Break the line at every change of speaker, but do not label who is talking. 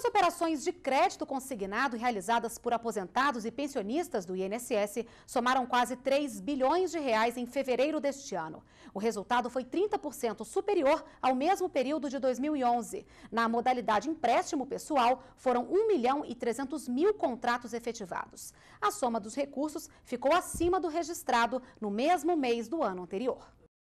As operações de crédito consignado realizadas por aposentados e pensionistas do INSS somaram quase 3 bilhões de reais em fevereiro deste ano. O resultado foi 30% superior ao mesmo período de 2011. Na modalidade empréstimo pessoal, foram 1 milhão e 300 mil contratos efetivados. A soma dos recursos ficou acima do registrado no mesmo mês do ano anterior.